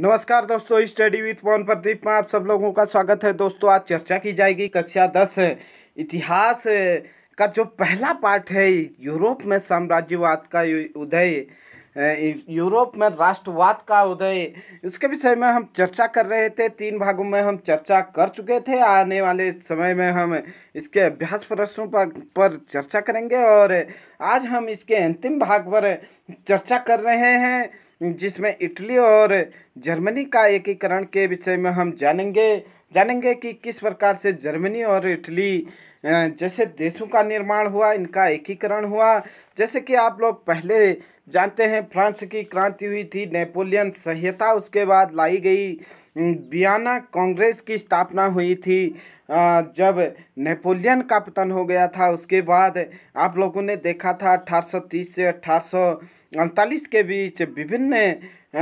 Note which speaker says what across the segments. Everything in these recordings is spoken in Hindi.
Speaker 1: नमस्कार दोस्तों स्टडी विथ पवन प्रदीप में आप सब लोगों का स्वागत है दोस्तों आज चर्चा की जाएगी कक्षा दस इतिहास का जो पहला पाठ है यूरोप में साम्राज्यवाद का उदय यूरोप में राष्ट्रवाद का उदय इसके विषय में हम चर्चा कर रहे थे तीन भागों में हम चर्चा कर चुके थे आने वाले समय में हम इसके अभ्यास प्रश्नों पर पर चर्चा करेंगे और आज हम इसके अंतिम भाग पर चर्चा कर रहे हैं जिसमें इटली और जर्मनी का एकीकरण के विषय में हम जानेंगे जानेंगे कि किस प्रकार से जर्मनी और इटली जैसे देशों का निर्माण हुआ इनका एकीकरण हुआ जैसे कि आप लोग पहले जानते हैं फ्रांस की क्रांति हुई थी नेपोलियन संहिता उसके बाद लाई गई बियाना कांग्रेस की स्थापना हुई थी जब नेपोलियन का पतन हो गया था उसके बाद आप लोगों ने देखा था 1830 से 1800 अड़तालीस के बीच विभिन्न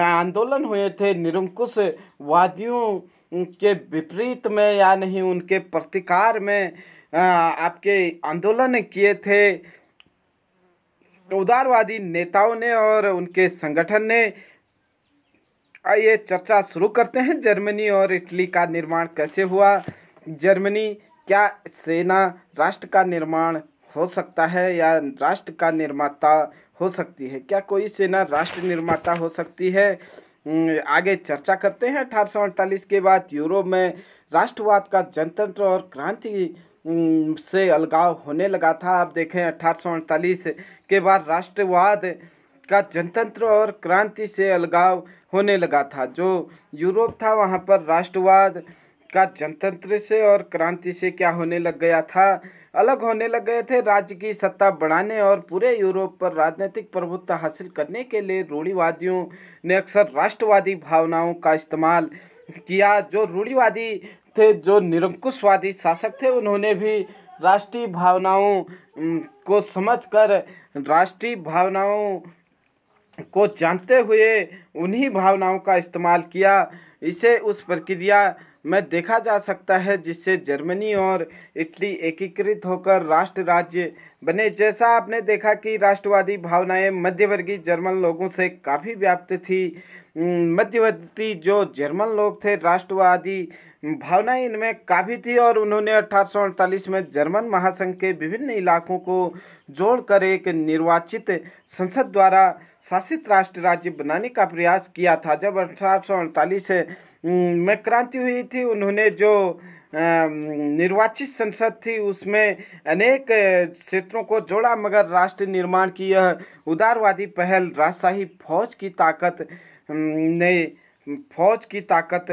Speaker 1: आंदोलन हुए थे निरंकुश वादियों के विपरीत में या नहीं उनके प्रतिकार में आपके आंदोलन किए थे उदारवादी नेताओं ने और उनके संगठन ने ये चर्चा शुरू करते हैं जर्मनी और इटली का निर्माण कैसे हुआ जर्मनी क्या सेना राष्ट्र का निर्माण हो सकता है या राष्ट्र का निर्माता हो सकती है क्या कोई सेना राष्ट्र निर्माता हो सकती है आगे चर्चा करते हैं अठारह के बाद यूरोप में राष्ट्रवाद का जनतंत्र और क्रांति से अलगाव होने लगा था आप देखें अठारह के बाद राष्ट्रवाद का जनतंत्र और क्रांति से अलगाव होने लगा था जो यूरोप था वहाँ पर राष्ट्रवाद का जनतंत्र से और क्रांति से क्या होने लग गया था अलग होने लग गए थे राज्य की सत्ता बढ़ाने और पूरे यूरोप पर राजनीतिक प्रभुत्व हासिल करने के लिए रूढ़ीवादियों ने अक्सर राष्ट्रवादी भावनाओं का इस्तेमाल किया जो रूढ़ीवादी थे जो निरंकुशवादी शासक थे उन्होंने भी राष्ट्रीय भावनाओं को समझकर राष्ट्रीय भावनाओं को जानते हुए उन्हीं भावनाओं का इस्तेमाल किया इसे उस प्रक्रिया में देखा जा सकता है जिससे जर्मनी और इटली एकीकृत होकर राष्ट्र राज्य बने जैसा आपने देखा कि राष्ट्रवादी भावनाएं मध्यवर्गीय जर्मन लोगों से काफ़ी व्याप्त थी मध्यवर्ती जो जर्मन लोग थे राष्ट्रवादी भावनाएं इनमें काफ़ी थी और उन्होंने अठारह में जर्मन महासंघ के विभिन्न इलाकों को जोड़कर एक निर्वाचित संसद द्वारा शासित राष्ट्र राज्य बनाने का प्रयास किया था जब अठारह में क्रांति हुई थी उन्होंने जो निर्वाचित संसद थी उसमें अनेक क्षेत्रों को जोड़ा मगर राष्ट्र निर्माण की यह उदारवादी पहल राजशाही फौज की ताकत ने फौज की ताकत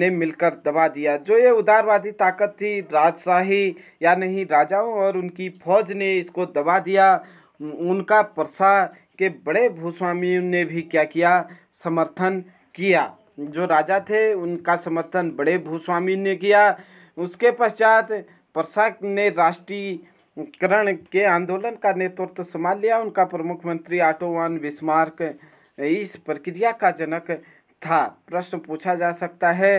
Speaker 1: ने मिलकर दबा दिया जो ये उदारवादी ताकत थी राजशाही या नहीं राजाओं और उनकी फौज ने इसको दबा दिया उनका प्रसार के बड़े भूस्वामी ने भी क्या किया समर्थन किया जो राजा थे उनका समर्थन बड़े भूस्वामी ने किया उसके पश्चात प्रशाक ने राष्ट्रीयकरण के आंदोलन का नेतृत्व संभाल लिया उनका प्रमुख मंत्री आटोवान बिस्मार्क इस प्रक्रिया का जनक था प्रश्न पूछा जा सकता है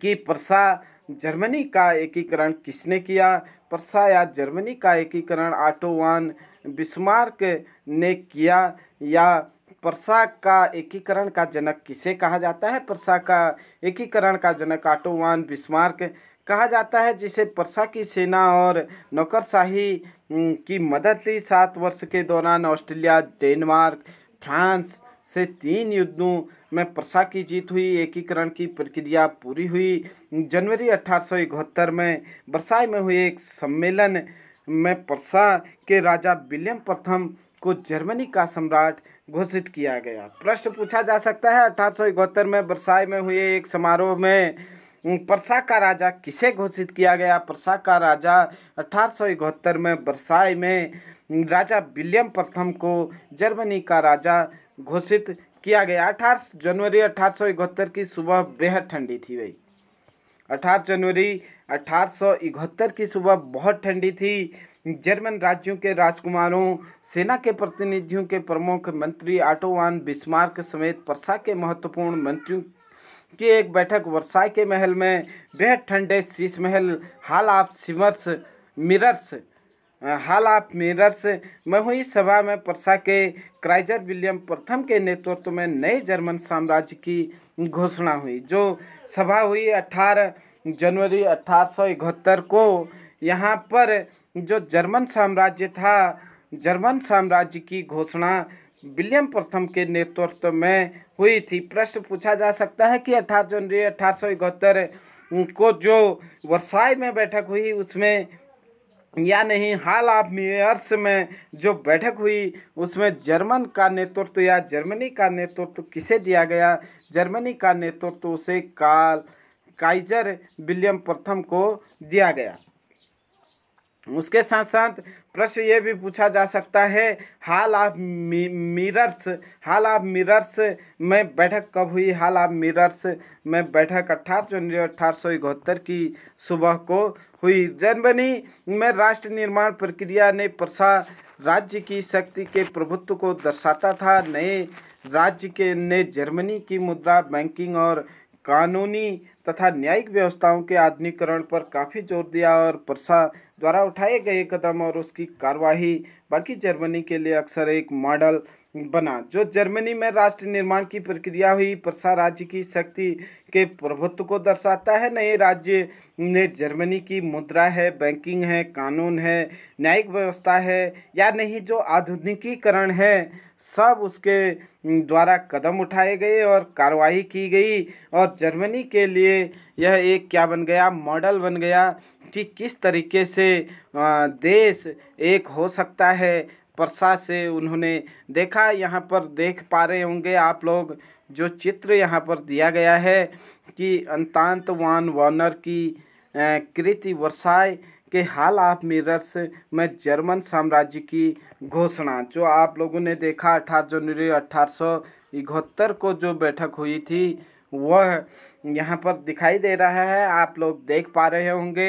Speaker 1: कि प्रसा जर्मनी का एकीकरण किसने किया प्रसा या जर्मनी का एकीकरण आटोवान बिस्मार्क ने किया या परसा का एकीकरण का जनक किसे कहा जाता है परसा का एकीकरण का जनक आटोवान बिस्मार्क कहा जाता है जिसे परसा की सेना और नौकरशाही की मदद ली सात वर्ष के दौरान ऑस्ट्रेलिया डेनमार्क फ्रांस से तीन युद्धों में परसा की जीत हुई एकीकरण की प्रक्रिया पूरी हुई जनवरी अठारह में बरसाई में हुए एक सम्मेलन में प्रसा के राजा विलियम प्रथम को जर्मनी का सम्राट घोषित किया गया प्रश्न पूछा जा सकता है अठारह में बरसाई में हुए एक समारोह में परसा का राजा किसे घोषित किया गया परसा का राजा अठारह में बरसाई में राजा विलियम प्रथम को जर्मनी का राजा घोषित किया गया अठारह जनवरी अठारह की सुबह बेहद ठंडी थी भाई अठारह जनवरी अठारह की सुबह बहुत ठंडी थी जर्मन राज्यों के राजकुमारों सेना के प्रतिनिधियों के प्रमुख मंत्री आटोवान बिस्मार्क समेत प्रसा के महत्वपूर्ण मंत्रियों की एक बैठक वर्षा के महल में बेहद ठंडे शीश महल हाल ऑफ सिमर्स मिरर्स हाल ऑफ मिरर्स में हुई सभा में प्रसा के क्राइजर विलियम प्रथम के नेतृत्व में नए जर्मन साम्राज्य की घोषणा हुई जो सभा हुई अठारह जनवरी अठारह को यहाँ पर जो जर्मन साम्राज्य था जर्मन साम्राज्य की घोषणा विलियम प्रथम के नेतृत्व में हुई थी प्रश्न पूछा जा सकता है कि अठारह जनवरी अठारह को जो वर्षाई में बैठक हुई उसमें या नहीं हाल ऑफ मेयर्स में जो बैठक हुई उसमें जर्मन का नेतृत्व या जर्मनी का नेतृत्व किसे दिया गया जर्मनी का नेतृत्व उसे काल काइजर विलियम प्रथम को दिया गया उसके साथ साथ प्रश्न ये भी पूछा जा सकता है hall of mirrors hall of mirrors में बैठक कब हुई हाल ऑफ मिरर्स में बैठक अट्ठारह जनवरी अठारह इकहत्तर की सुबह को हुई जर्मनी में राष्ट्र निर्माण प्रक्रिया ने प्रसा राज्य की शक्ति के प्रभुत्व को दर्शाता था नए राज्य के ने जर्मनी की मुद्रा बैंकिंग और कानूनी तथा न्यायिक व्यवस्थाओं के आधुनिकरण पर काफ़ी जोर दिया और परसा द्वारा उठाए गए कदम और उसकी कार्यवाही बाकी जर्मनी के लिए अक्सर एक मॉडल बना जो जर्मनी में राष्ट्र निर्माण की प्रक्रिया हुई प्रसार राज्य की शक्ति के प्रभुत्व को दर्शाता है नए राज्य ने जर्मनी की मुद्रा है बैंकिंग है कानून है न्यायिक व्यवस्था है या नहीं जो आधुनिकीकरण है सब उसके द्वारा कदम उठाए गए और कार्रवाई की गई और जर्मनी के लिए यह एक क्या बन गया मॉडल बन गया कि किस तरीके से देश एक हो सकता है प्रसाद से उन्होंने देखा यहाँ पर देख पा रहे होंगे आप लोग जो चित्र यहाँ पर दिया गया है कि अंतांतवान वार्नर की कृति वर्षाए के हाल ऑफ मिरर्स में जर्मन साम्राज्य की घोषणा जो आप लोगों ने देखा अठारह जनवरी अट्ठारह को जो बैठक हुई थी वह यहाँ पर दिखाई दे रहा है आप लोग देख पा रहे होंगे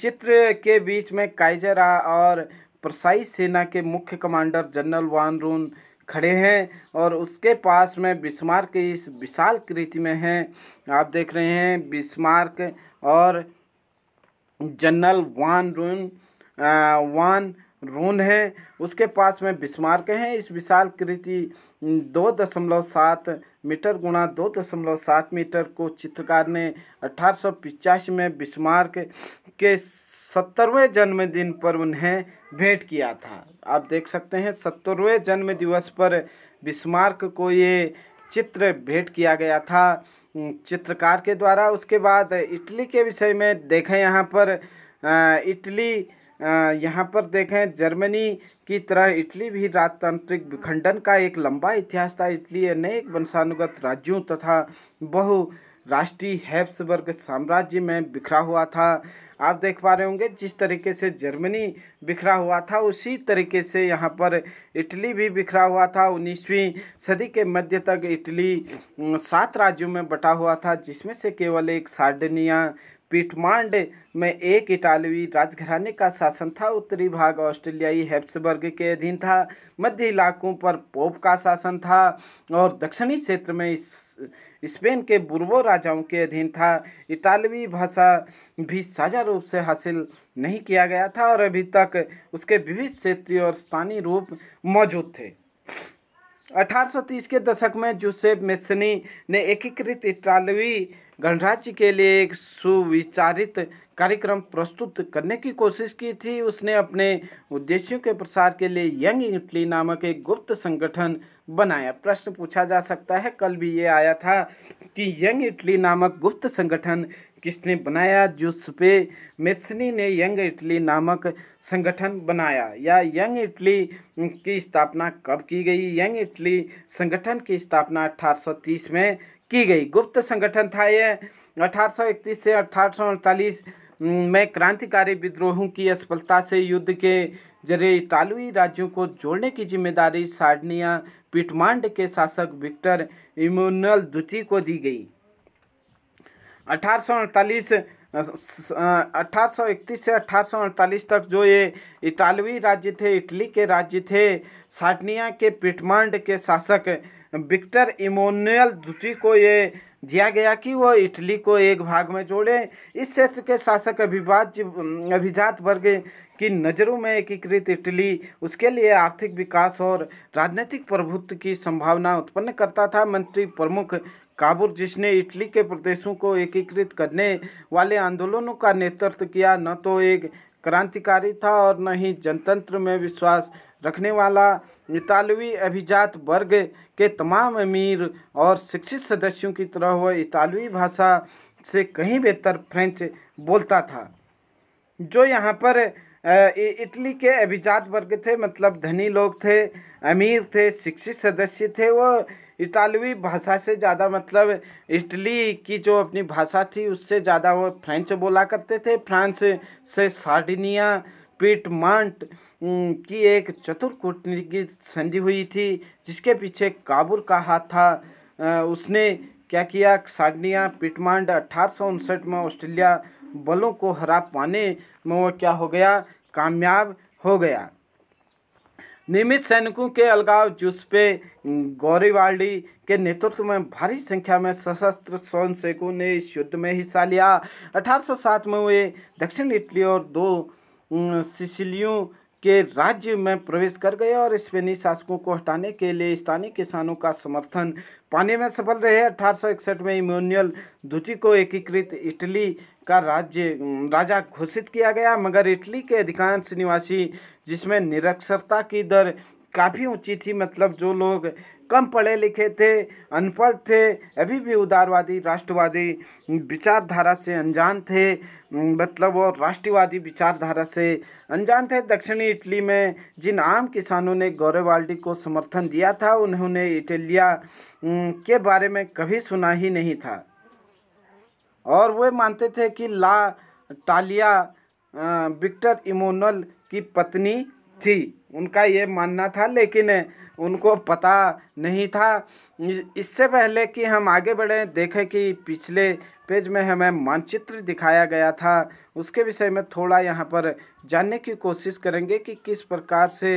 Speaker 1: चित्र के बीच में काइजर और प्रसाई सेना के मुख्य कमांडर जनरल वान रून खड़े हैं और उसके पास में बिस्मार्क इस विशाल कृति में हैं आप देख रहे हैं बिस्मार्क और जनरल वान रून वान रून है उसके पास में बिस्मार्क हैं इस विशाल कृति दो दशमलव सात मीटर गुणा दो दशमलव सात मीटर को चित्रकार ने अठारह सौ पिचासी में बिस्मार्क के सत्तरवें जन्मदिन पर उन्हें भेंट किया था आप देख सकते हैं सत्तरवें जन्म दिवस पर बिस्मार्क को ये चित्र भेंट किया गया था चित्रकार के द्वारा उसके बाद इटली के विषय में देखें यहाँ पर इटली यहाँ पर देखें जर्मनी की तरह इटली भी राजतांत्रिक विखंडन का एक लंबा इतिहास था इटली अनेक वंशानुगत राज्यों तथा बहु राष्ट्रीय हैब्सबर्ग साम्राज्य में बिखरा हुआ था आप देख पा रहे होंगे जिस तरीके से जर्मनी बिखरा हुआ था उसी तरीके से यहाँ पर इटली भी बिखरा हुआ था उन्नीसवीं सदी के मध्य तक इटली सात राज्यों में बटा हुआ था जिसमें से केवल एक सार्डनिया पीटमांड में एक इटालवी राजघराने का शासन था उत्तरी भाग ऑस्ट्रेलियाई हैप्सबर्ग के अधीन था मध्य इलाकों पर पोप का शासन था और दक्षिणी क्षेत्र में स्पेन के बुर्बो राजाओं के अधीन था इटालवी भाषा भी साझा रूप से हासिल नहीं किया गया था और अभी तक उसके विविध क्षेत्रीय और स्थानीय रूप मौजूद थे 1830 के दशक में जूसेफ मेसनी ने एकीकृत इटालवी गणराज्य के लिए एक सुविचारित कार्यक्रम प्रस्तुत करने की कोशिश की थी उसने अपने उद्देश्यों के प्रसार के लिए यंग इटली नामक एक गुप्त संगठन बनाया प्रश्न पूछा जा सकता है कल भी ये आया था कि यंग इटली नामक गुप्त संगठन किसने बनाया जुस्पे मेथनी ने यंग इटली नामक संगठन बनाया या यंग इटली की स्थापना कब की गई यंग इटली संगठन की स्थापना अठारह में की गई गुप्त संगठन था यह 1831 से अठारह में क्रांतिकारी विद्रोहों की असफलता से युद्ध के जरिए इतालवी राज्यों को जोड़ने की जिम्मेदारी सार्डनिया पिटमांड के शासक विक्टर इमोनल द्वितीय को दी गई अठारह 1831 से 1848 तक जो ये इटालवी राज्य थे इटली के राज्य थे साटनिया के पिटमांड के शासक विक्टर इमोनियल द्वितीय को ये दिया गया कि वह इटली को एक भाग में जोड़े इस क्षेत्र के शासक अभिभाज अभिजात वर्ग की नज़रों में एकीकृत इटली उसके लिए आर्थिक विकास और राजनीतिक प्रभुत्व की संभावना उत्पन्न करता था मंत्री प्रमुख काबुर जिसने इटली के प्रदेशों को एकीकृत करने वाले आंदोलनों का नेतृत्व किया न तो एक क्रांतिकारी था और न ही जनतंत्र में विश्वास रखने वाला इतालवी अभिजात वर्ग के तमाम अमीर और शिक्षित सदस्यों की तरह वह इतालवी भाषा से कहीं बेहतर फ्रेंच बोलता था जो यहाँ पर इटली के अभिजात वर्ग थे मतलब धनी लोग थे अमीर थे शिक्षित सदस्य थे वो इतालवी भाषा से ज़्यादा मतलब इटली की जो अपनी भाषा थी उससे ज़्यादा वो फ्रेंच बोला करते थे फ्रांस से सार्डिनिया पीटमांट की एक चतुर कूटनीति संधि हुई थी जिसके पीछे काबुल का हाथ था उसने क्या किया साडनिया पीटमांड अठारह में ऑस्ट्रेलिया बलों को हरा पाने में वह क्या हो गया कामयाब हो गया नियमित सैनिकों के अलगाव जुस्पे गौरीवाल्डी के नेतृत्व में भारी संख्या में सशस्त्र स्वयंसेवकों ने इस युद्ध में हिस्सा लिया 1807 में वे दक्षिण इटली और दो सिसिलियों के राज्य में प्रवेश कर गए और स्पेनी शासकों को हटाने के लिए स्थानीय किसानों का समर्थन पाने में सफल रहे अठारह में इमोनियल द्वितीय को एकीकृत इटली का राज्य राजा घोषित किया गया मगर इटली के अधिकांश निवासी जिसमें निरक्षरता की दर काफ़ी ऊंची थी मतलब जो लोग कम पढ़े लिखे थे अनपढ़ थे अभी भी उदारवादी राष्ट्रवादी विचारधारा से अनजान थे मतलब और राष्ट्रवादी विचारधारा से अनजान थे दक्षिणी इटली में जिन आम किसानों ने गौरवाल्डी को समर्थन दिया था उन्होंने इटलिया के बारे में कभी सुना ही नहीं था और वे मानते थे कि ला टालिया विक्टर इमोनल की पत्नी थी उनका ये मानना था लेकिन उनको पता नहीं था इससे पहले कि हम आगे बढ़ें देखें कि पिछले पेज में हमें मानचित्र दिखाया गया था उसके विषय में थोड़ा यहाँ पर जानने की कोशिश करेंगे कि किस प्रकार से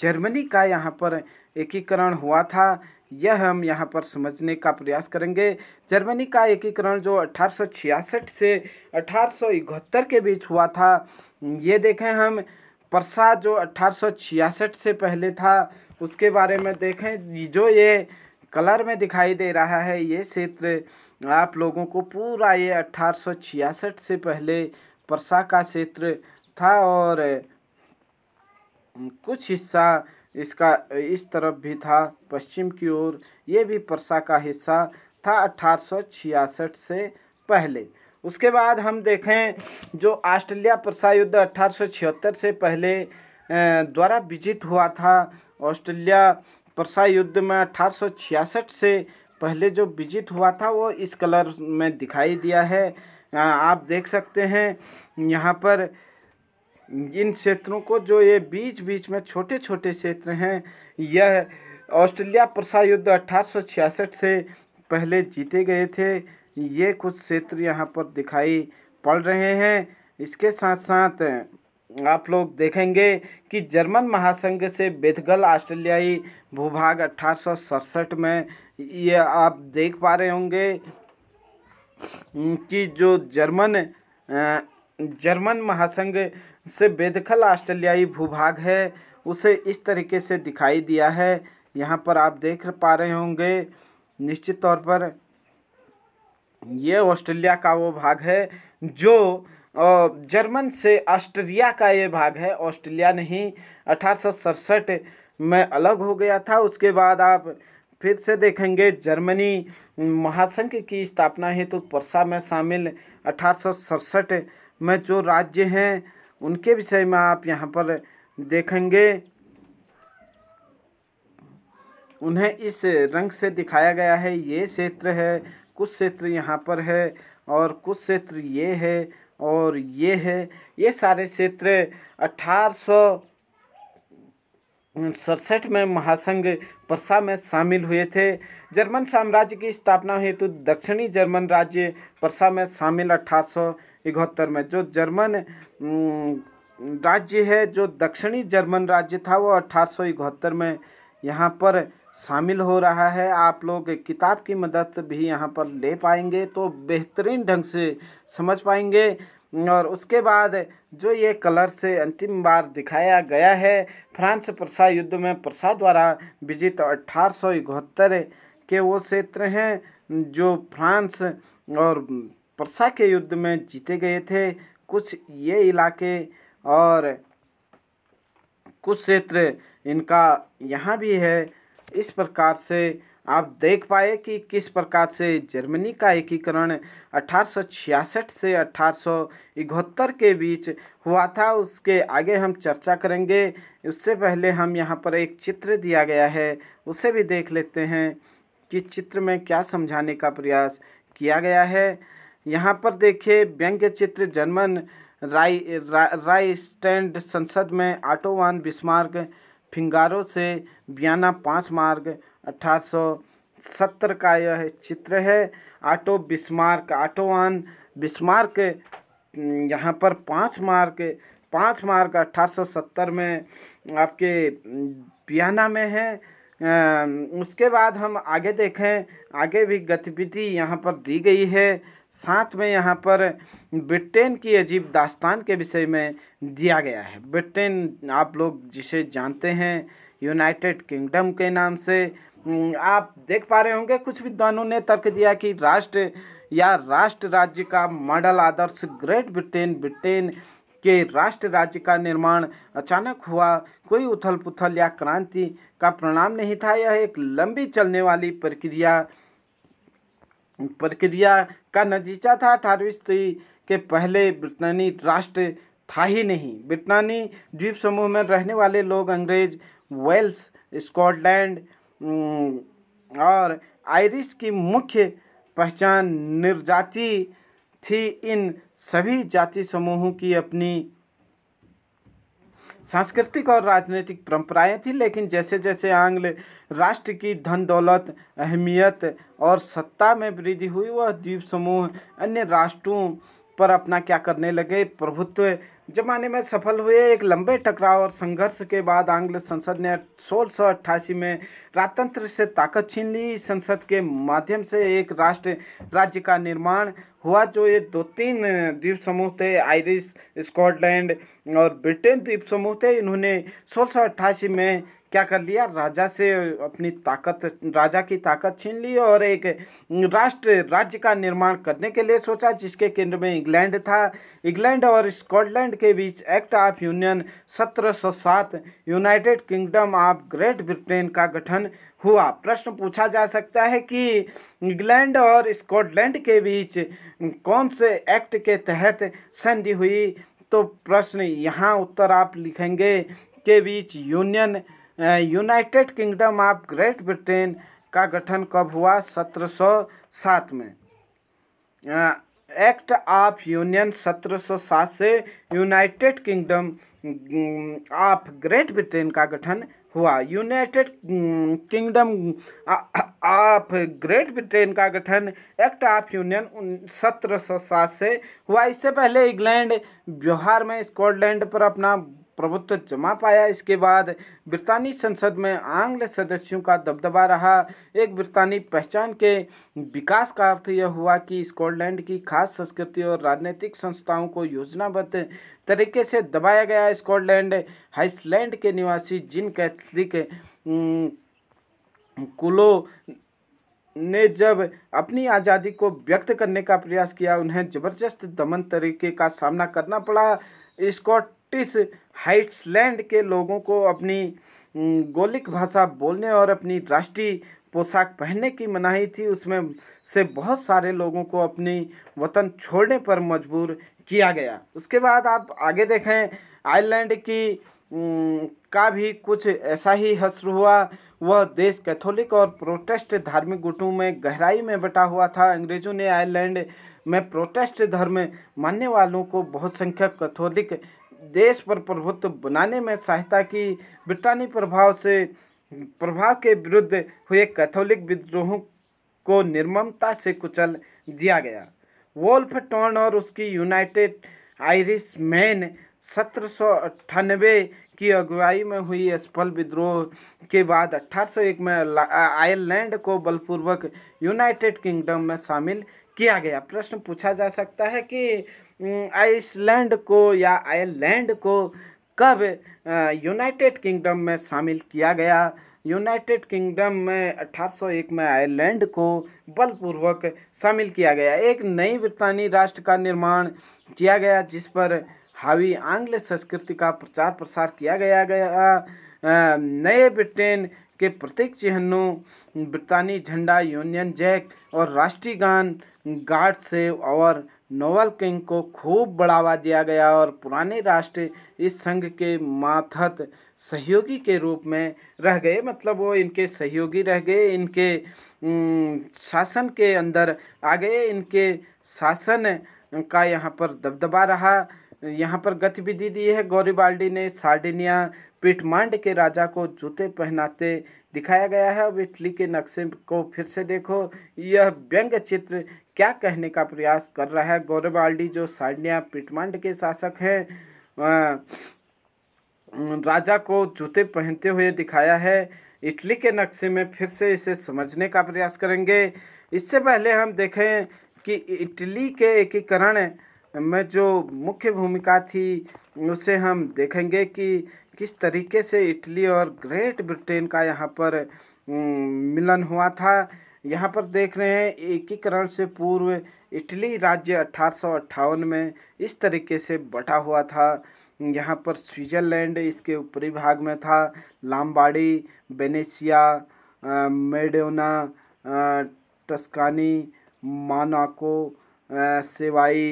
Speaker 1: जर्मनी का यहाँ पर एकीकरण हुआ था यह हम यहाँ पर समझने का प्रयास करेंगे जर्मनी का एकीकरण जो 1866 से अठारह के बीच हुआ था ये देखें हम प्रसाद जो 1866 से पहले था उसके बारे में देखें जो ये कलर में दिखाई दे रहा है ये क्षेत्र आप लोगों को पूरा ये अट्ठारह से पहले परसा का क्षेत्र था और कुछ हिस्सा इसका इस तरफ भी था पश्चिम की ओर ये भी परसा का हिस्सा था अट्ठारह से पहले उसके बाद हम देखें जो ऑस्ट्रेलिया परसा युद्ध अट्ठारह से पहले द्वारा विजित हुआ था ऑस्ट्रेलिया परसा युद्ध में अठारह से पहले जो विजित हुआ था वो इस कलर में दिखाई दिया है आप देख सकते हैं यहाँ पर इन क्षेत्रों को जो ये बीच बीच में छोटे छोटे क्षेत्र हैं यह ऑस्ट्रेलिया प्रसा युद्ध अठारह से पहले जीते गए थे ये कुछ क्षेत्र यहाँ पर दिखाई पड़ रहे हैं इसके साथ साथ आप लोग देखेंगे कि जर्मन महासंघ से बेथगल ऑस्ट्रेलियाई भूभाग अठारह में ये आप देख पा रहे होंगे कि जो जर्मन जर्मन महासंघ से बेदखल ऑस्ट्रेलियाई भूभाग है उसे इस तरीके से दिखाई दिया है यहाँ पर आप देख पा रहे होंगे निश्चित तौर पर यह ऑस्ट्रेलिया का वो भाग है जो जर्मन से ऑस्ट्रिया का ये भाग है ऑस्ट्रेलिया नहीं अठारह में अलग हो गया था उसके बाद आप फिर से देखेंगे जर्मनी महासंघ की स्थापना हेतु तो परसा में शामिल अठारह में जो राज्य हैं उनके विषय में आप यहाँ पर देखेंगे उन्हें इस रंग से दिखाया गया है ये क्षेत्र है कुछ क्षेत्र यहाँ पर है और कुछ क्षेत्र ये है और ये है ये सारे क्षेत्र अठारह सड़सठ में महासंघ प्रसा में शामिल हुए थे जर्मन साम्राज्य की स्थापना हेतु तो दक्षिणी जर्मन राज्य प्रसा में शामिल अठारह में जो जर्मन राज्य है जो दक्षिणी जर्मन राज्य था वो अठारह में यहाँ पर शामिल हो रहा है आप लोग किताब की मदद भी यहाँ पर ले पाएंगे तो बेहतरीन ढंग से समझ पाएंगे और उसके बाद जो ये कलर से अंतिम बार दिखाया गया है फ्रांस प्रसाद युद्ध में प्रसाद द्वारा विजित अठारह के वो क्षेत्र हैं जो फ्रांस और प्रसा के युद्ध में जीते गए थे कुछ ये इलाके और कुछ क्षेत्र इनका यहाँ भी है इस प्रकार से आप देख पाए कि किस प्रकार से जर्मनी का एकीकरण 1866 से अठारह के बीच हुआ था उसके आगे हम चर्चा करेंगे उससे पहले हम यहाँ पर एक चित्र दिया गया है उसे भी देख लेते हैं कि चित्र में क्या समझाने का प्रयास किया गया है यहाँ पर देखिए व्यंग्य चित्र जर्मन राई रा, राई स्टैंड संसद में आटोवान बिस्मार्क फिंगारों से बियाना पाँच मार्ग अठारह का यह चित्र है Otto Bismarck Otto von Bismarck यहाँ पर पाँच मार्क पाँच मार्क सत्तर में आपके बियाना में है उसके बाद हम आगे देखें आगे भी गतिविधि यहाँ पर दी गई है साथ में यहाँ पर ब्रिटेन की अजीब दास्तान के विषय में दिया गया है ब्रिटेन आप लोग जिसे जानते हैं यूनाइटेड किंगडम के नाम से आप देख पा रहे होंगे कुछ विद्वानों ने तर्क दिया कि राष्ट्र या राष्ट्र राज्य का मॉडल आदर्श ग्रेट ब्रिटेन ब्रिटेन के राष्ट्र राज्य का निर्माण अचानक हुआ कोई उथल पुथल या क्रांति का परिणाम नहीं था यह एक लंबी चलने वाली प्रक्रिया प्रक्रिया का नतीजा था अठारहवीं सदी के पहले ब्रितानी राष्ट्र था ही नहीं ब्रिटानी द्वीप समूह में रहने वाले लोग अंग्रेज वेल्स स्कॉटलैंड और आयरिश की मुख्य पहचान निर्जाति थी इन सभी जाति समूहों की अपनी सांस्कृतिक और राजनीतिक परंपराएं थीं लेकिन जैसे जैसे आंग्ल राष्ट्र की धन दौलत अहमियत और सत्ता में वृद्धि हुई वह द्वीप समूह अन्य राष्ट्रों पर अपना क्या करने लगे प्रभुत्व जमाने में सफल हुए एक लंबे टकराव और संघर्ष के बाद आंग्ल संसद ने सोलह में राजतंत्र से ताकत छीन ली संसद के माध्यम से एक राष्ट्र राज्य का निर्माण हुआ जो ये दो तीन द्वीप समूह थे आयरिश स्कॉटलैंड और ब्रिटेन द्वीप समूह थे इन्होंने सोलह में क्या कर लिया राजा से अपनी ताकत राजा की ताकत छीन ली और एक राष्ट्र राज्य का निर्माण करने के लिए सोचा जिसके केंद्र में इंग्लैंड था इंग्लैंड और स्कॉटलैंड के बीच act of union 1707 United Kingdom of Great Britain का गठन हुआ प्रश्न पूछा जा सकता है कि इंग्लैंड और स्कॉटलैंड के बीच कौन से एक्ट के तहत संधि हुई तो प्रश्न यहाँ उत्तर आप लिखेंगे के बीच union United Kingdom of Great Britain का गठन कब हुआ 1707 में एक्ट ऑफ यूनियन 1707 से United Kingdom of hmm, Great Britain का गठन हुआ United hmm, Kingdom of Great Britain का गठन एक्ट ऑफ यूनियन सत्रह सौ सात से हुआ इससे पहले इंग्लैंड बिहार में स्कॉटलैंड पर अपना प्रभुत्व जमा पाया इसके बाद ब्रितानी संसद में आंग्ल सदस्यों का दबदबा रहा एक ब्रितानी पहचान के विकास का अर्थ यह हुआ कि स्कॉटलैंड की खास संस्कृति और राजनीतिक संस्थाओं को योजनाबद्ध तरीके से दबाया गया स्कॉटलैंड हाइसलैंड के निवासी जिन कैथलिक कुलो ने जब अपनी आज़ादी को व्यक्त करने का प्रयास किया उन्हें ज़बरदस्त दमन तरीके का सामना करना पड़ा स्कॉटिश हाइट्सलैंड के लोगों को अपनी गोलिक भाषा बोलने और अपनी राष्ट्रीय पोशाक पहनने की मनाही थी उसमें से बहुत सारे लोगों को अपनी वतन छोड़ने पर मजबूर किया गया उसके बाद आप आगे देखें आयरलैंड की का भी कुछ ऐसा ही हस्र हुआ वह देश कैथोलिक और प्रोटेस्ट धार्मिक गुटों में गहराई में बटा हुआ था अंग्रेजों ने आयरलैंड में प्रोटेस्ट धर्म मानने वालों को बहुत संख्यक कैथोलिक देश पर प्रभुत्व बनाने में सहायता की ब्रिटानी प्रभाव से प्रभाव के विरुद्ध हुए कैथोलिक विद्रोहों को निर्ममता से कुचल दिया गया वोल्फ टॉन और उसकी यूनाइटेड आयरिश मैन सत्रह की अगुवाई में हुई असफल विद्रोह के बाद 1801 में आयरलैंड को बलपूर्वक यूनाइटेड किंगडम में शामिल किया गया प्रश्न पूछा जा सकता है कि आइसलैंड को या आयरलैंड को कब यूनाइटेड किंगडम में शामिल किया गया यूनाइटेड किंगडम में 1801 में आयरलैंड को बलपूर्वक शामिल किया गया एक नई ब्रितानी राष्ट्र का निर्माण किया गया जिस पर हावी आंग्ल संस्कृति का प्रचार प्रसार किया गया गया नए ब्रिटेन के प्रतीक चिन्हों ब्रितानी झंडा यूनियन जैक और राष्ट्रीय गान गार्ड से और नोवल किंग को खूब बढ़ावा दिया गया और पुराने राष्ट्र इस संघ के माथत सहयोगी के रूप में रह गए मतलब वो इनके सहयोगी रह गए इनके शासन के अंदर आ गए इनके शासन का यहाँ पर दबदबा रहा यहाँ पर गतिविधि दी है गौरीबाल्डी ने सार्डिनिया पिटमांड के राजा को जूते पहनाते दिखाया गया है अब इटली के नक्शे को फिर से देखो यह व्यंग्य चित्र क्या कहने का प्रयास कर रहा है आल्डी जो सार्डिया पिटमांड के शासक हैं राजा को जूते पहनते हुए दिखाया है इटली के नक्शे में फिर से इसे समझने का प्रयास करेंगे इससे पहले हम देखें कि इटली के एकीकरण में जो मुख्य भूमिका थी उसे हम देखेंगे कि किस तरीके से इटली और ग्रेट ब्रिटेन का यहाँ पर मिलन हुआ था यहाँ पर देख रहे हैं एकीकरण से पूर्व इटली राज्य अठारह में इस तरीके से बटा हुआ था यहाँ पर स्विट्ज़रलैंड इसके ऊपरी भाग में था लामबाड़ी बेनेसिया मेडोना टस्कानी मानाको सेवाई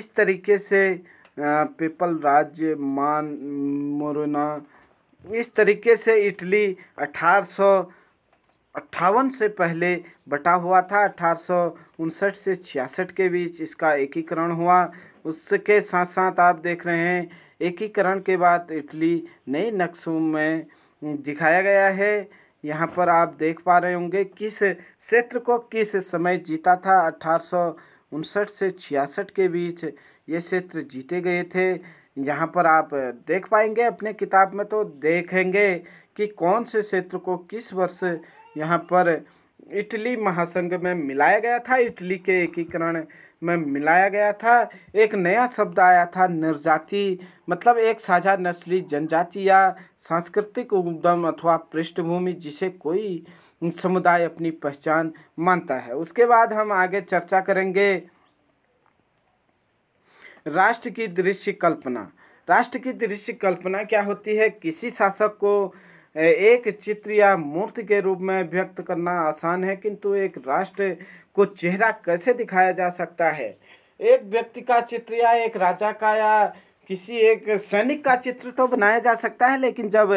Speaker 1: इस तरीके से पेपल राज्य मान मोरना इस तरीके से इटली अठारह अट्ठावन से पहले बटा हुआ था अठारह से छियासठ के बीच इसका एकीकरण हुआ उसके साथ साथ आप देख रहे हैं एकीकरण के बाद इटली नए नक्शों में दिखाया गया है यहाँ पर आप देख पा रहे होंगे किस क्षेत्र को किस समय जीता था अठारह से छियासठ के बीच ये क्षेत्र जीते गए थे यहाँ पर आप देख पाएंगे अपने किताब में तो देखेंगे कि कौन से क्षेत्र को किस वर्ष यहाँ पर इटली महासंघ में मिलाया गया था इटली के एकीकरण में मिलाया गया था एक नया शब्द आया था निर्जाति मतलब एक साझा नस्ली जनजाति या सांस्कृतिक उद्यम अथवा पृष्ठभूमि जिसे कोई समुदाय अपनी पहचान मानता है उसके बाद हम आगे चर्चा करेंगे राष्ट्र की दृश्य कल्पना राष्ट्र की दृश्य कल्पना क्या होती है किसी शासक को एक चित्र या मूर्ति के रूप में व्यक्त करना आसान है किंतु एक राष्ट्र को चेहरा कैसे दिखाया जा सकता है एक व्यक्ति का चित्र या एक राजा का या किसी एक सैनिक का चित्र तो बनाया जा सकता है लेकिन जब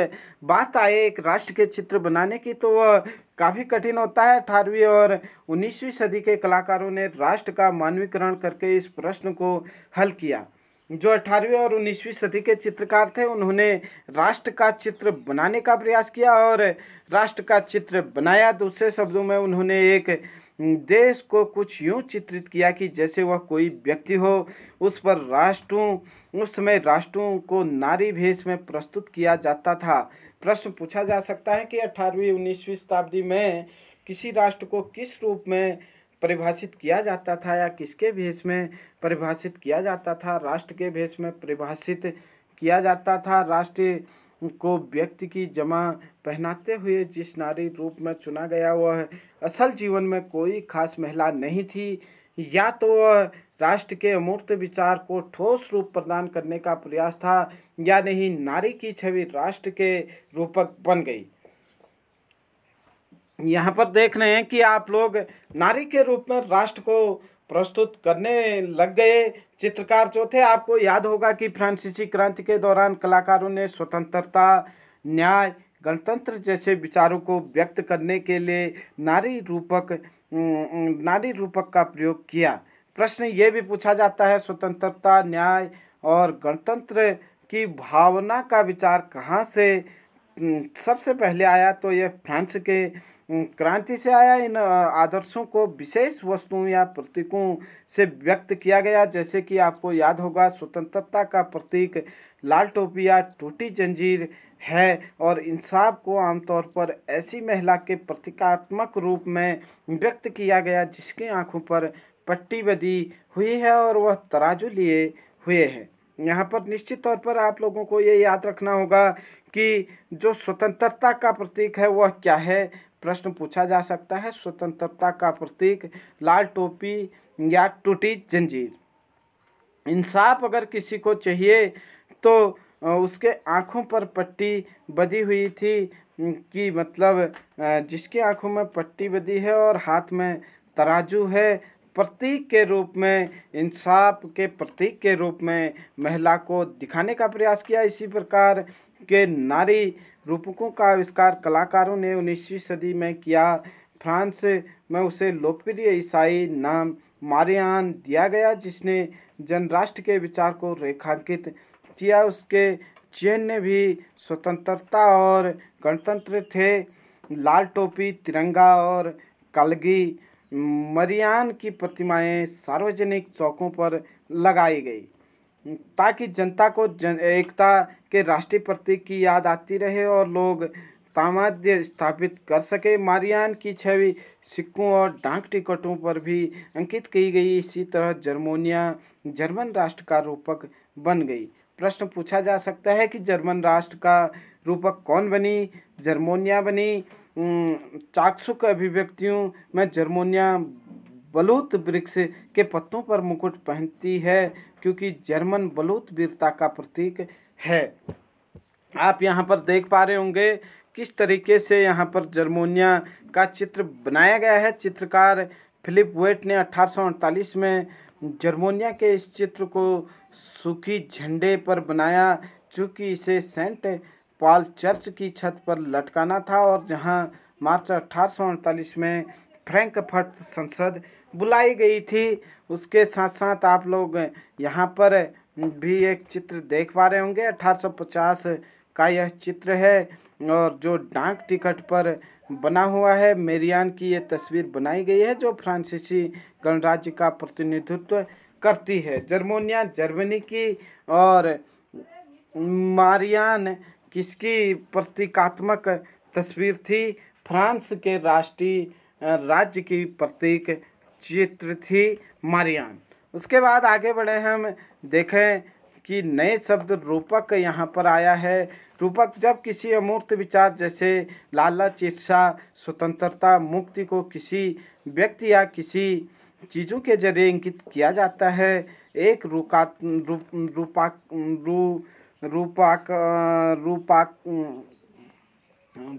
Speaker 1: बात आए एक राष्ट्र के चित्र बनाने की तो वह काफ़ी कठिन होता है अठारहवीं और उन्नीसवीं सदी के कलाकारों ने राष्ट्र का मानवीकरण करके इस प्रश्न को हल किया जो 18वीं और 19वीं सदी के चित्रकार थे उन्होंने राष्ट्र का चित्र बनाने का प्रयास किया और राष्ट्र का चित्र बनाया दूसरे शब्दों में उन्होंने एक देश को कुछ यूँ चित्रित किया कि जैसे वह कोई व्यक्ति हो उस पर राष्ट्रों उस समय राष्ट्रों को नारी भेष में प्रस्तुत किया जाता था प्रश्न पूछा जा सकता है कि अठारहवीं उन्नीसवीं शताब्दी में किसी राष्ट्र को किस रूप में परिभाषित किया जाता था या किसके भेष में परिभाषित किया जाता था राष्ट्र के भेष में परिभाषित किया जाता था राष्ट्र को व्यक्ति की जमा पहनाते हुए जिस नारी रूप में चुना गया वह असल जीवन में कोई खास महिला नहीं थी या तो वह राष्ट्र के अमूर्त विचार को ठोस रूप प्रदान करने का प्रयास था या नहीं नारी की छवि राष्ट्र के रूपक बन गई यहाँ पर देख रहे हैं कि आप लोग नारी के रूप में राष्ट्र को प्रस्तुत करने लग गए चित्रकार जो थे आपको याद होगा कि फ्रांसीसी क्रांति के दौरान कलाकारों ने स्वतंत्रता न्याय गणतंत्र जैसे विचारों को व्यक्त करने के लिए नारी रूपक नारी रूपक का प्रयोग किया प्रश्न ये भी पूछा जाता है स्वतंत्रता न्याय और गणतंत्र की भावना का विचार कहाँ से सबसे पहले आया तो यह फ्रांस के क्रांति से आया इन आदर्शों को विशेष वस्तुओं या प्रतीकों से व्यक्त किया गया जैसे कि आपको याद होगा स्वतंत्रता का प्रतीक लाल टोपी या टूटी जंजीर है और इंसाफ को आमतौर पर ऐसी महिला के प्रतीकात्मक रूप में व्यक्त किया गया जिसके आंखों पर पट्टी बदी हुई है और वह तराजू लिए हुए हैं यहाँ पर निश्चित तौर पर आप लोगों को ये याद रखना होगा कि जो स्वतंत्रता का प्रतीक है वह क्या है प्रश्न पूछा जा सकता है स्वतंत्रता का प्रतीक लाल टोपी या टूटी जंजीर इंसाफ अगर किसी को चाहिए तो उसके आँखों पर पट्टी बधी हुई थी कि मतलब जिसकी आँखों में पट्टी बदी है और हाथ में तराजू है प्रतीक के रूप में इंसाफ के प्रतीक के रूप में महिला को दिखाने का प्रयास किया इसी प्रकार के नारी रूपकों का आविष्कार कलाकारों ने 19वीं सदी में किया फ्रांस में उसे लोकप्रिय ईसाई नाम मारियान दिया गया जिसने जनराष्ट्र के विचार को रेखांकित किया उसके चिन्ह भी स्वतंत्रता और गणतंत्र थे लाल टोपी तिरंगा और कलगी मरियान की प्रतिमाएं सार्वजनिक चौकों पर लगाई गई ताकि जनता को जन एकता के राष्ट्रीय प्रतीक की याद आती रहे और लोग साम्राज्य स्थापित कर सके मारियान की छवि सिक्कों और डाक टिकटों पर भी अंकित की गई इसी तरह जर्मोनिया जर्मन राष्ट्र का रूपक बन गई प्रश्न पूछा जा सकता है कि जर्मन राष्ट्र का रूपक कौन बनी जर्मोनिया बनी चाक्षुक अभिव्यक्तियों में जर्मोनिया बलूत वृक्ष के पत्तों पर मुकुट पहनती है क्योंकि जर्मन बलूत वीरता का प्रतीक है आप यहाँ पर देख पा रहे होंगे किस तरीके से यहाँ पर जर्मोनिया का चित्र बनाया गया है चित्रकार फिलिप वेट ने अठारह में जर्मोनिया के इस चित्र को सूखी झंडे पर बनाया चूँकि इसे सेंट पॉल चर्च की छत पर लटकाना था और जहाँ मार्च अठारह में फ्रैंकफर्ट संसद बुलाई गई थी उसके साथ साथ आप लोग यहाँ पर भी एक चित्र देख पा रहे होंगे 1850 का यह चित्र है और जो डाक टिकट पर बना हुआ है मेरियान की ये तस्वीर बनाई गई है जो फ्रांसीसी गणराज्य का प्रतिनिधित्व करती है जर्मोनिया जर्मनी की और मारियान किसकी प्रतीकात्मक तस्वीर थी फ्रांस के राष्ट्रीय राज्य की प्रतीक चित्र थी मारियान उसके बाद आगे बढ़े हम देखें कि नए शब्द रूपक यहाँ पर आया है रूपक जब किसी अमूर्त विचार जैसे लाला ईर्षा स्वतंत्रता मुक्ति को किसी व्यक्ति या किसी चीज़ों के जरिए इंगित किया जाता है एक रूका रूप रूपा रू रूपाक रूपा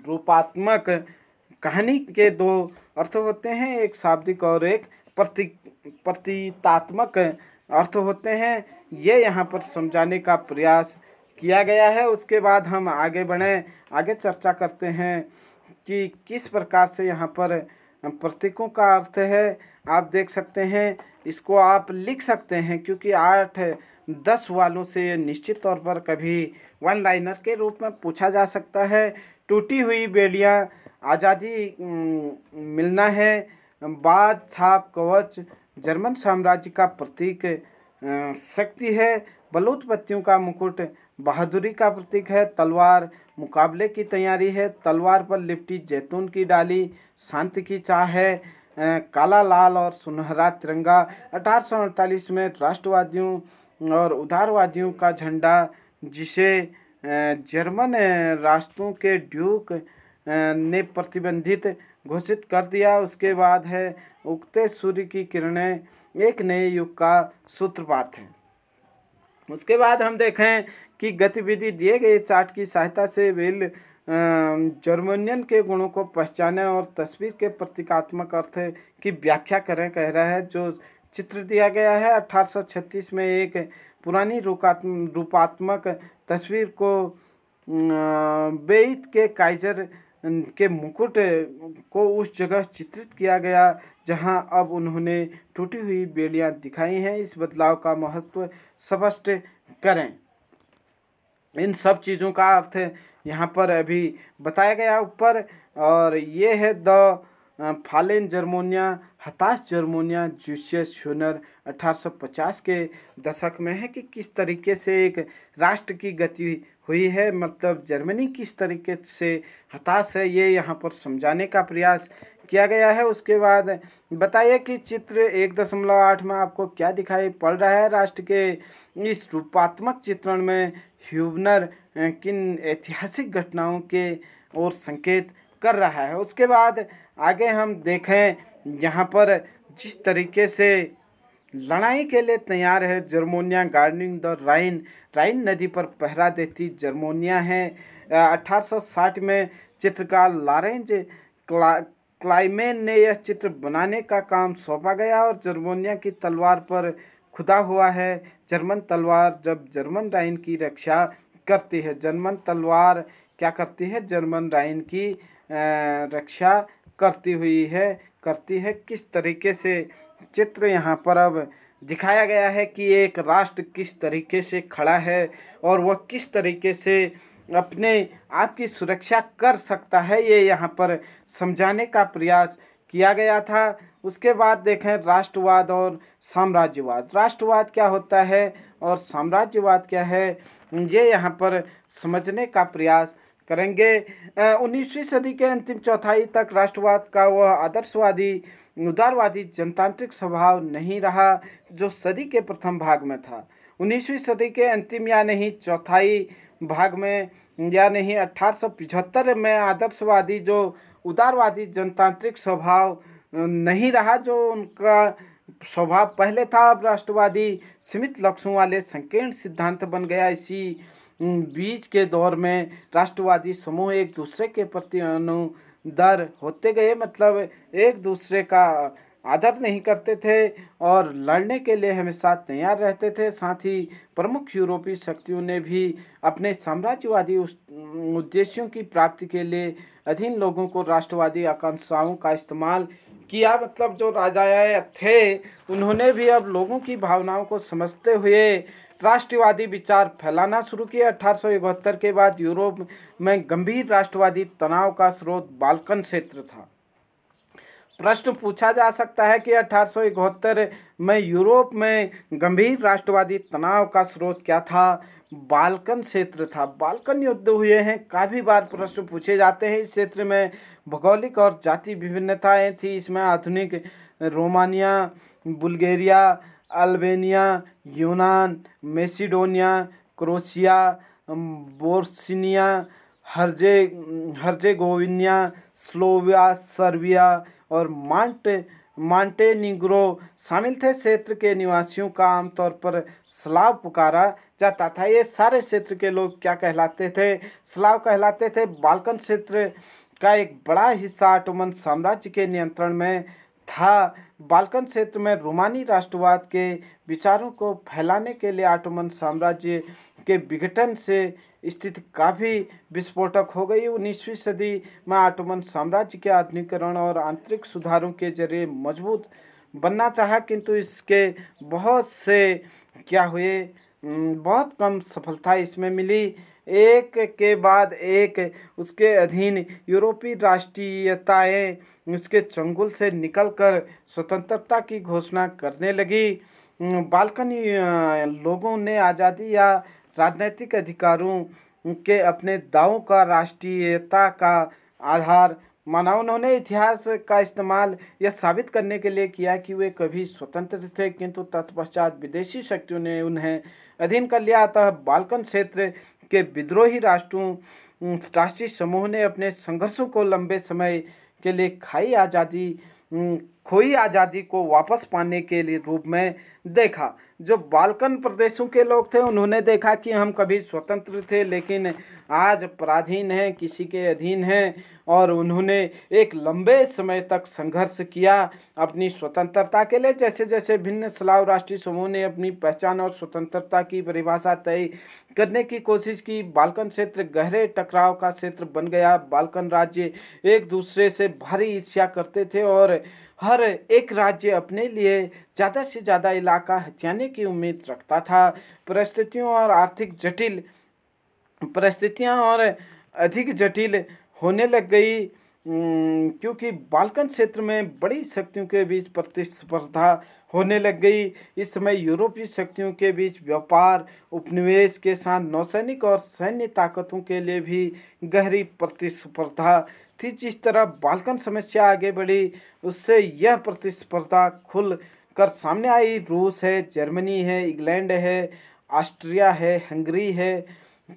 Speaker 1: रूपात्मक कहानी के दो अर्थ होते हैं एक शाब्दिक और एक प्रति प्रतीतात्मक अर्थ होते हैं ये यहाँ पर समझाने का प्रयास किया गया है उसके बाद हम आगे बढ़ें आगे चर्चा करते हैं कि किस प्रकार से यहाँ पर प्रतीकों का अर्थ है आप देख सकते हैं इसको आप लिख सकते हैं क्योंकि आठ दस वालों से निश्चित तौर पर कभी वन लाइनर के रूप में पूछा जा सकता है टूटी हुई बेलियाँ आज़ादी मिलना है बाद छाप कवच जर्मन साम्राज्य का प्रतीक शक्ति है पत्तियों का मुकुट बहादुरी का प्रतीक है तलवार मुकाबले की तैयारी है तलवार पर लिपटी जैतून की डाली शांति की चाह है काला लाल और सुनहरा तिरंगा अठारह में राष्ट्रवादियों और उदारवादियों का झंडा जिसे जर्मन राष्ट्रों के ड्यूक ने प्रतिबंधित घोषित कर दिया उसके बाद है उगते सूर्य की किरणें एक नए युग का सूत्रपात है उसके बाद हम देखें कि गतिविधि दिए गए चार्ट की सहायता से वेल जर्मनियन के गुणों को पहचाने और तस्वीर के प्रतीकात्मक अर्थ की व्याख्या करें कह रहा है जो चित्र दिया गया है 1836 में एक पुरानी रूपात्मक तस्वीर को बेत के काइजर के मुकुट को उस जगह चित्रित किया गया जहां अब उन्होंने टूटी हुई बेलियां दिखाई हैं इस बदलाव का महत्व स्पष्ट करें इन सब चीज़ों का अर्थ यहाँ पर अभी बताया गया ऊपर और ये है द फालेन जर्मोनिया हताश जर्मोनिया जूसियस शोनर 1850 के दशक में है कि किस तरीके से एक राष्ट्र की गति हुई है मतलब जर्मनी किस तरीके से हताश है ये यहाँ पर समझाने का प्रयास किया गया है उसके बाद बताइए कि चित्र एक दशमलव आठ में आपको क्या दिखाई पड़ रहा है राष्ट्र के इस रूपात्मक चित्रण में ह्यूबनर किन ऐतिहासिक घटनाओं के और संकेत कर रहा है उसके बाद आगे हम देखें यहाँ पर जिस तरीके से लड़ाई के लिए तैयार है जर्मोनिया गार्डनिंग द राइन राइन नदी पर पहरा देती जर्मोनिया है 1860 में चित्रकार लारेंज क्ला क्लाइमेन ने यह चित्र बनाने का काम सौंपा गया और जर्मोनिया की तलवार पर खुदा हुआ है जर्मन तलवार जब जर्मन राइन की रक्षा करती है जर्मन तलवार क्या करती है जर्मन राइन की रक्षा करती हुई है करती है किस तरीके से चित्र यहाँ पर अब दिखाया गया है कि एक राष्ट्र किस तरीके से खड़ा है और वह किस तरीके से अपने आप की सुरक्षा कर सकता है ये यहाँ पर समझाने का प्रयास किया गया था उसके बाद देखें राष्ट्रवाद और साम्राज्यवाद राष्ट्रवाद क्या होता है और साम्राज्यवाद क्या है ये यहाँ पर समझने का प्रयास करेंगे उन्नीसवीं सदी के अंतिम चौथाई तक राष्ट्रवाद का वह आदर्शवादी उदारवादी जनतांत्रिक स्वभाव नहीं रहा जो सदी के प्रथम भाग में था उन्नीसवीं सदी के अंतिम या नहीं चौथाई भाग में या नहीं अठारह में आदर्शवादी जो उदारवादी जनतांत्रिक स्वभाव नहीं रहा जो उनका स्वभाव पहले था अब राष्ट्रवादी सीमित लक्ष्यों वाले संकीर्ण सिद्धांत बन गया इसी बीच के दौर में राष्ट्रवादी समूह एक दूसरे के प्रति अनुदर होते गए मतलब एक दूसरे का आदर नहीं करते थे और लड़ने के लिए हमेशा तैयार रहते थे साथ ही प्रमुख यूरोपीय शक्तियों ने भी अपने साम्राज्यवादी उद्देश्यों की प्राप्ति के लिए अधीन लोगों को राष्ट्रवादी आकांक्षाओं का इस्तेमाल किया मतलब जो राजाए थे उन्होंने भी अब लोगों की भावनाओं को समझते हुए राष्ट्रवादी विचार फैलाना शुरू किया अठारह के बाद यूरोप में गंभीर राष्ट्रवादी तनाव का स्रोत बालकन क्षेत्र था प्रश्न पूछा जा सकता है कि अठारह में यूरोप में गंभीर राष्ट्रवादी तनाव का स्रोत क्या था बालकन क्षेत्र था बालकन युद्ध हुए हैं काफ़ी बार प्रश्न पूछे जाते हैं इस क्षेत्र में भौगोलिक और जाति विभिन्नताएं थी इसमें आधुनिक रोमानिया बुल्गेरिया अल्बेनिया यूनान मेसिडोनिया क्रोशिया बोर्सिनिया हर्जे हरजेगोविनिया स्लोविया सर्बिया और मांट मांटेनिग्रो शामिल थे क्षेत्र के निवासियों का आमतौर पर स्लाव पुकारा जाता था ये सारे क्षेत्र के लोग क्या कहलाते थे स्लाव कहलाते थे बालकन क्षेत्र का एक बड़ा हिस्सा ऑटोमन साम्राज्य के नियंत्रण में था बाल्कन क्षेत्र में रोमानी राष्ट्रवाद के विचारों को फैलाने के लिए आटोमन साम्राज्य के विघटन से स्थिति काफ़ी विस्फोटक हो गई उन्नीसवीं सदी में आटोमन साम्राज्य के आधुनिकरण और आंतरिक सुधारों के जरिए मजबूत बनना चाहा किंतु इसके बहुत से क्या हुए बहुत कम सफलता इसमें मिली एक के बाद एक उसके अधीन यूरोपीय राष्ट्रीयताएं उसके चंगुल से निकलकर स्वतंत्रता की घोषणा करने लगी बालकन लोगों ने आज़ादी या राजनैतिक अधिकारों के अपने दावों का राष्ट्रीयता का आधार माना उन्होंने इतिहास का इस्तेमाल यह साबित करने के लिए किया कि वे कभी स्वतंत्र थे किंतु तत्पश्चात विदेशी शक्तियों ने उन्हें अधीन कर लिया अतः बालकन क्षेत्र के विद्रोही राष्ट्रों राष्ट्रीय समूह ने अपने संघर्षों को लंबे समय के लिए खाई आज़ादी खोई आज़ादी को वापस पाने के लिए रूप में देखा जो बालकन प्रदेशों के लोग थे उन्होंने देखा कि हम कभी स्वतंत्र थे लेकिन आज पराधीन हैं किसी के अधीन हैं और उन्होंने एक लंबे समय तक संघर्ष किया अपनी स्वतंत्रता के लिए जैसे जैसे भिन्न स्लाव राष्ट्रीय समूह ने अपनी पहचान और स्वतंत्रता की परिभाषा तय करने की कोशिश की बालकन क्षेत्र गहरे टकराव का क्षेत्र बन गया बालकन राज्य एक दूसरे से भारी ईर्ष्या करते थे और हर एक राज्य अपने लिए ज़्यादा से ज़्यादा इलाका हथियाने की उम्मीद रखता था परिस्थितियों और आर्थिक जटिल परिस्थितियाँ और अधिक जटिल होने लग गई क्योंकि बालकन क्षेत्र में बड़ी शक्तियों के बीच प्रतिस्पर्धा होने लग गई इस समय यूरोपीय शक्तियों के बीच व्यापार उपनिवेश के साथ नौसैनिक और सैन्य ताकतों के लिए भी गहरी प्रतिस्पर्धा थी जिस तरह बालकन समस्या आगे बढ़ी उससे यह प्रतिस्पर्धा खुल कर सामने आई रूस है जर्मनी है इंग्लैंड है ऑस्ट्रिया है हंगरी है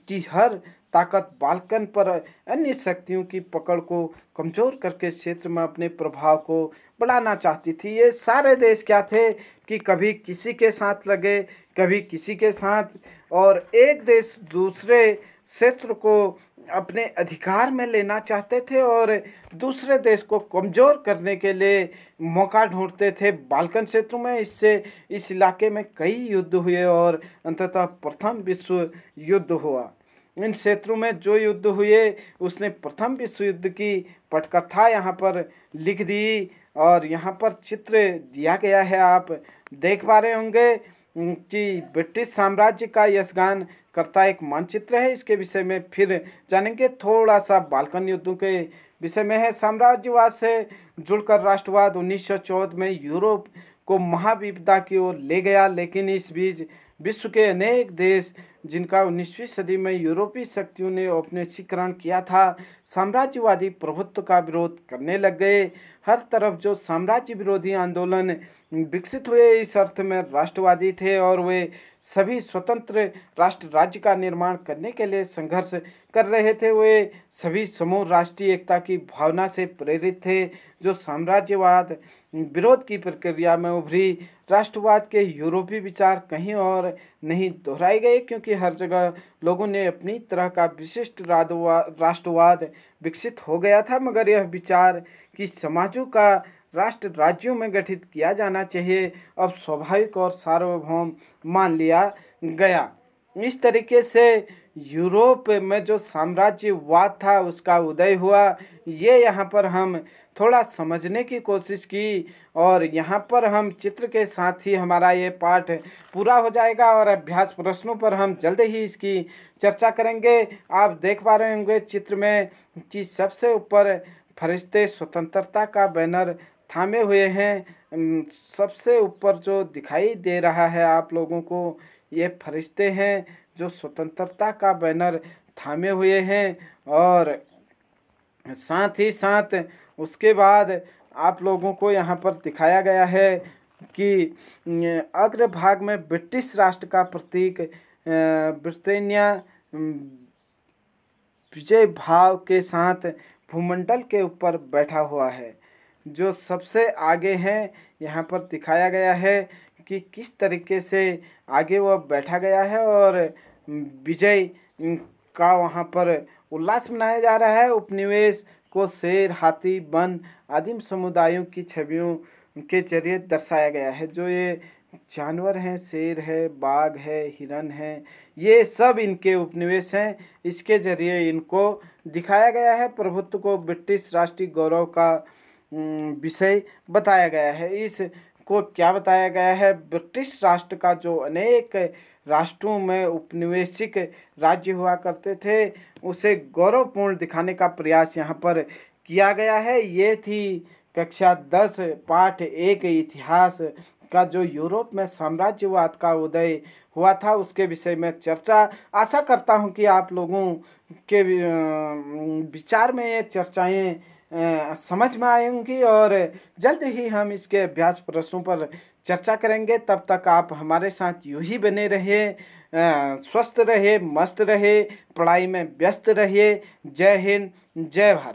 Speaker 1: कि हर ताकत बालकन पर अन्य शक्तियों की पकड़ को कमज़ोर करके क्षेत्र में अपने प्रभाव को बढ़ाना चाहती थी ये सारे देश क्या थे कि कभी किसी के साथ लगे कभी किसी के साथ और एक देश दूसरे क्षेत्र को अपने अधिकार में लेना चाहते थे और दूसरे देश को कमज़ोर करने के लिए मौका ढूंढते थे बालकन क्षेत्र में इससे इस इलाके में कई युद्ध हुए और अंततः प्रथम विश्व युद्ध हुआ इन क्षेत्रों में जो युद्ध हुए उसने प्रथम विश्व युद्ध की पटकथा यहाँ पर लिख दी और यहाँ पर चित्र दिया गया है आप देख पा रहे होंगे कि ब्रिटिश साम्राज्य का यशगान करता एक मानचित्र है इसके विषय में फिर जानेंगे थोड़ा सा बालकन युद्धों के विषय में है साम्राज्यवाद से जुड़कर राष्ट्रवाद 1914 में यूरोप को महाविपदा की ओर ले गया लेकिन इस बीच विश्व के अनेक देश जिनका 19वीं सदी में यूरोपीय शक्तियों ने अपने शिकरण किया था साम्राज्यवादी प्रभुत्व का विरोध करने लग गए हर तरफ जो साम्राज्य विरोधी आंदोलन विकसित हुए इस अर्थ में राष्ट्रवादी थे और वे सभी स्वतंत्र राष्ट्र राज्य का निर्माण करने के लिए संघर्ष कर रहे थे वे सभी समूह राष्ट्रीय एकता की भावना से प्रेरित थे जो साम्राज्यवाद विरोध की प्रक्रिया में उभरी राष्ट्रवाद के यूरोपीय विचार कहीं और नहीं दोहराए गए क्योंकि हर जगह लोगों ने अपनी तरह का विशिष्ट राष्ट्रवाद विकसित हो गया था मगर यह विचार कि समाजों का राष्ट्र राज्यों में गठित किया जाना चाहिए अब स्वाभाविक और सार्वभौम मान लिया गया इस तरीके से यूरोप में जो साम्राज्यवाद था उसका उदय हुआ ये यहाँ पर हम थोड़ा समझने की कोशिश की और यहाँ पर हम चित्र के साथ ही हमारा ये पाठ पूरा हो जाएगा और अभ्यास प्रश्नों पर हम जल्द ही इसकी चर्चा करेंगे आप देख पा रहे होंगे चित्र में कि सबसे ऊपर फरिश्ते स्वतंत्रता का बैनर थामे हुए हैं सबसे ऊपर जो दिखाई दे रहा है आप लोगों को ये फरिश्ते हैं जो स्वतंत्रता का बैनर थामे हुए हैं और साथ ही साथ उसके बाद आप लोगों को यहाँ पर दिखाया गया है कि अग्रभाग में ब्रिटिश राष्ट्र का प्रतीक ब्रिटेनिया विजय भाव के साथ भूमंडल के ऊपर बैठा हुआ है जो सबसे आगे हैं यहाँ पर दिखाया गया है कि किस तरीके से आगे वह बैठा गया है और विजय का वहाँ पर उल्लास मनाया जा रहा है उपनिवेश को शेर हाथी वन आदिम समुदायों की छवियों के जरिए दर्शाया गया है जो ये जानवर हैं शेर है बाघ है हिरण है ये सब इनके उपनिवेश हैं इसके जरिए इनको दिखाया गया है प्रभुत्व को ब्रिटिश राष्ट्रीय गौरव का विषय बताया गया है इस को क्या बताया गया है ब्रिटिश राष्ट्र का जो अनेक राष्ट्रों में उपनिवेशिक राज्य हुआ करते थे उसे गौरवपूर्ण दिखाने का प्रयास यहाँ पर किया गया है ये थी कक्षा दस पाठ एक इतिहास का जो यूरोप में साम्राज्यवाद का उदय हुआ था उसके विषय में चर्चा आशा करता हूँ कि आप लोगों के विचार में ये चर्चाएं समझ में आएंगी और जल्द ही हम इसके अभ्यास प्रश्नों पर चर्चा करेंगे तब तक आप हमारे साथ यूँ ही बने रहे स्वस्थ रहे मस्त रहे पढ़ाई में व्यस्त रहिए जय हिंद जय भारत